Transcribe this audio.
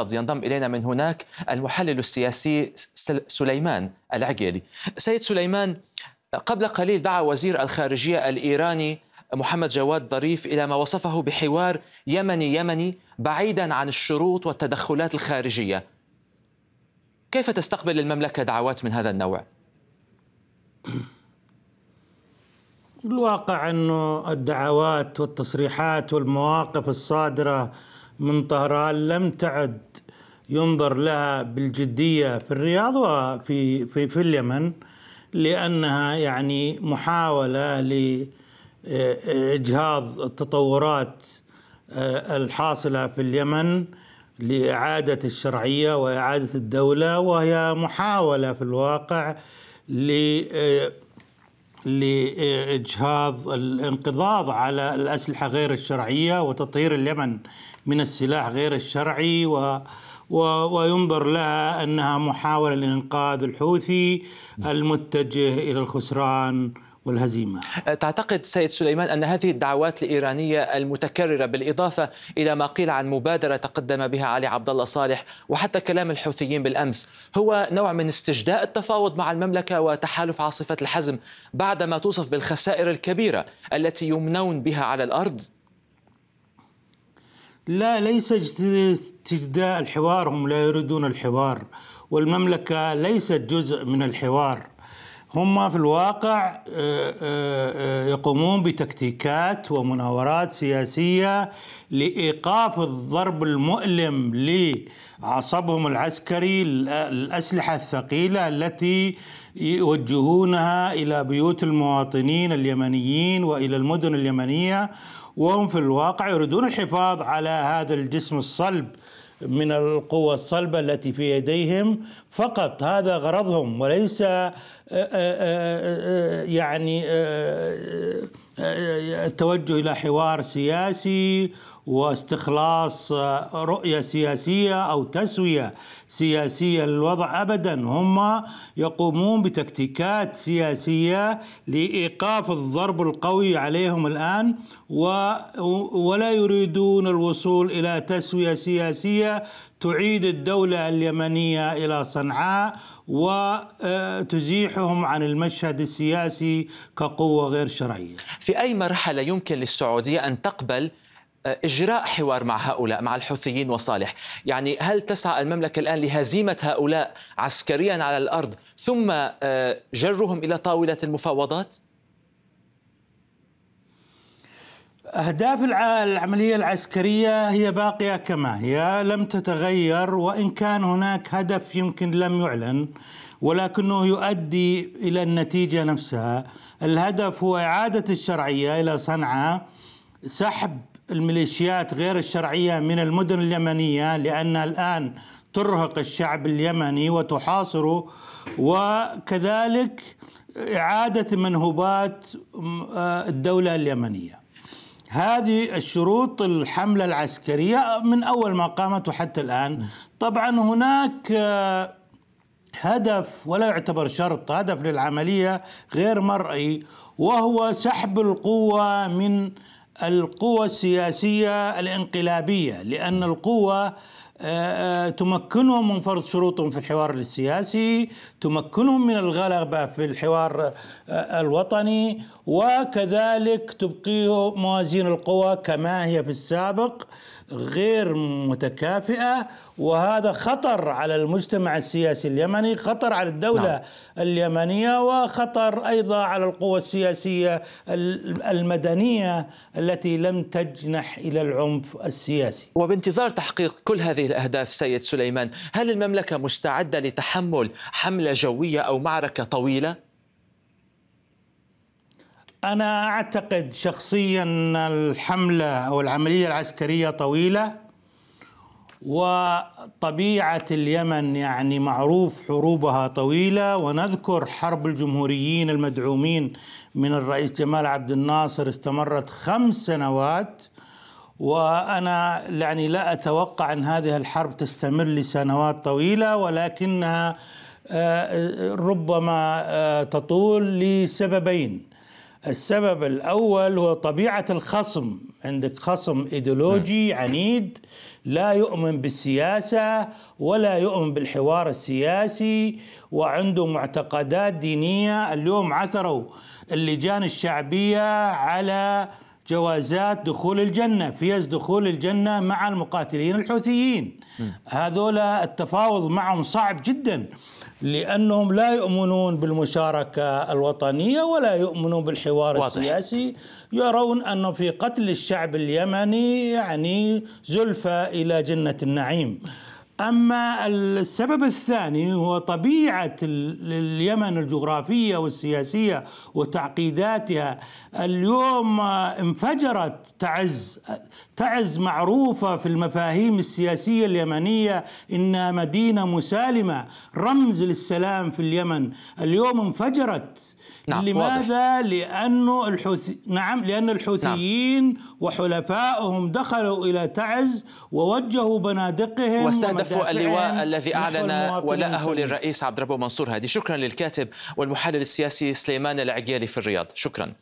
قد ينضم إلينا من هناك المحلل السياسي سليمان العقيلي سيد سليمان قبل قليل دعا وزير الخارجية الإيراني محمد جواد ظريف إلى ما وصفه بحوار يمني يمني بعيدا عن الشروط والتدخلات الخارجية كيف تستقبل المملكة دعوات من هذا النوع؟ الواقع أنه الدعوات والتصريحات والمواقف الصادرة من طهران لم تعد ينظر لها بالجدية في الرياض وفي في, في اليمن لأنها يعني محاولة لإجهاض آه، التطورات آه، الحاصلة في اليمن لإعادة الشرعية وإعادة الدولة وهي محاولة في الواقع ل آه، لاجهاض الانقضاض على الاسلحه غير الشرعيه وتطهير اليمن من السلاح غير الشرعي و وينظر لها انها محاوله لانقاذ الحوثي المتجه الى الخسران والهزيمة تعتقد سيد سليمان أن هذه الدعوات الإيرانية المتكررة بالإضافة إلى ما قيل عن مبادرة تقدم بها علي عبد الله صالح وحتى كلام الحوثيين بالأمس هو نوع من استجداء التفاوض مع المملكة وتحالف عاصفة الحزم بعدما توصف بالخسائر الكبيرة التي يمنون بها على الأرض لا ليس استجداء الحوار هم لا يريدون الحوار والمملكة ليست جزء من الحوار هم في الواقع آه، آه، يقومون بتكتيكات ومناورات سياسية لإيقاف الضرب المؤلم لعصبهم العسكري الأسلحة الثقيلة التي يوجهونها إلى بيوت المواطنين اليمنيين وإلى المدن اليمنية وهم في الواقع يريدون الحفاظ على هذا الجسم الصلب من القوى الصلبة التي في يديهم فقط هذا غرضهم وليس آه، آه، آه، يعني التوجه إلى حوار سياسي واستخلاص آه، رؤية سياسية أو تسوية سياسية للوضع أبدا هم يقومون بتكتيكات سياسية لإيقاف الضرب القوي عليهم الآن ولا يريدون الوصول إلى تسوية سياسية تعيد الدولة اليمنية إلى صنعاء وتزيحهم آه، عن المشهد السياسي كقوة غير شرعية في أي مرحلة يمكن للسعودية أن تقبل آه، إجراء حوار مع هؤلاء مع الحوثيين وصالح يعني هل تسعى المملكة الآن لهزيمة هؤلاء عسكريا على الأرض ثم آه، جرهم إلى طاولة المفاوضات؟ أهداف العملية العسكرية هي باقية كما هي لم تتغير وإن كان هناك هدف يمكن لم يعلن ولكنه يؤدي إلى النتيجة نفسها الهدف هو إعادة الشرعية إلى صنعاء سحب الميليشيات غير الشرعية من المدن اليمنية لأن الآن ترهق الشعب اليمني وتحاصره وكذلك إعادة منهوبات آه، الدولة اليمنية هذه الشروط الحملة العسكرية من أول ما قامت وحتى الآن طبعا هناك آه، هدف ولا يعتبر شرط هدف للعملية غير مرئي وهو سحب القوة من القوى السياسية الانقلابية لأن القوة آه، آه، تمكنهم من فرض شروطهم في الحوار السياسي تمكنهم من الغلبة في الحوار آه، الوطني وكذلك تبقي موازين القوى كما هي في السابق غير متكافئه وهذا خطر على المجتمع السياسي اليمني، خطر على الدوله نعم. اليمنيه وخطر ايضا على القوى السياسيه المدنيه التي لم تجنح الى العنف السياسي. وبانتظار تحقيق كل هذه الاهداف سيد سليمان، هل المملكه مستعده لتحمل حمله جويه او معركه طويله؟ أنا أعتقد شخصيا الحملة أو العملية العسكرية طويلة وطبيعة اليمن يعني معروف حروبها طويلة ونذكر حرب الجمهوريين المدعومين من الرئيس جمال عبد الناصر استمرت خمس سنوات وأنا يعني لا أتوقع أن هذه الحرب تستمر لسنوات طويلة ولكنها آه، ربما آه، تطول لسببين السبب الأول هو طبيعة الخصم عندك خصم إيديولوجي نعم. عنيد لا يؤمن بالسياسة ولا يؤمن بالحوار السياسي وعنده معتقدات دينية اليوم عثروا اللجان الشعبية على جوازات دخول الجنة فيز دخول الجنة مع المقاتلين الحوثيين نعم. هذولا التفاوض معهم صعب جداً لأنهم لا يؤمنون بالمشاركة الوطنية ولا يؤمنون بالحوار واضح. السياسي يرون أن في قتل الشعب اليمني يعني زلفى إلى جنة النعيم أما السبب الثاني هو طبيعة اليمن الجغرافية والسياسية وتعقيداتها اليوم آه، انفجرت تعز تعز معروفة في المفاهيم السياسية اليمنية إنها مدينة مسالمة رمز للسلام في اليمن اليوم انفجرت نعم لماذا؟ لأنه الحوثي نعم لأن الحوثيين نعم. وحلفائهم دخلوا إلى تعز ووجهوا بنادقهم واستهدفوا وفوق اللواء الذي أعلن ولاءه للرئيس عبد ربه منصور هادي شكرا للكاتب والمحلل السياسي سليمان العقيالي في الرياض شكرا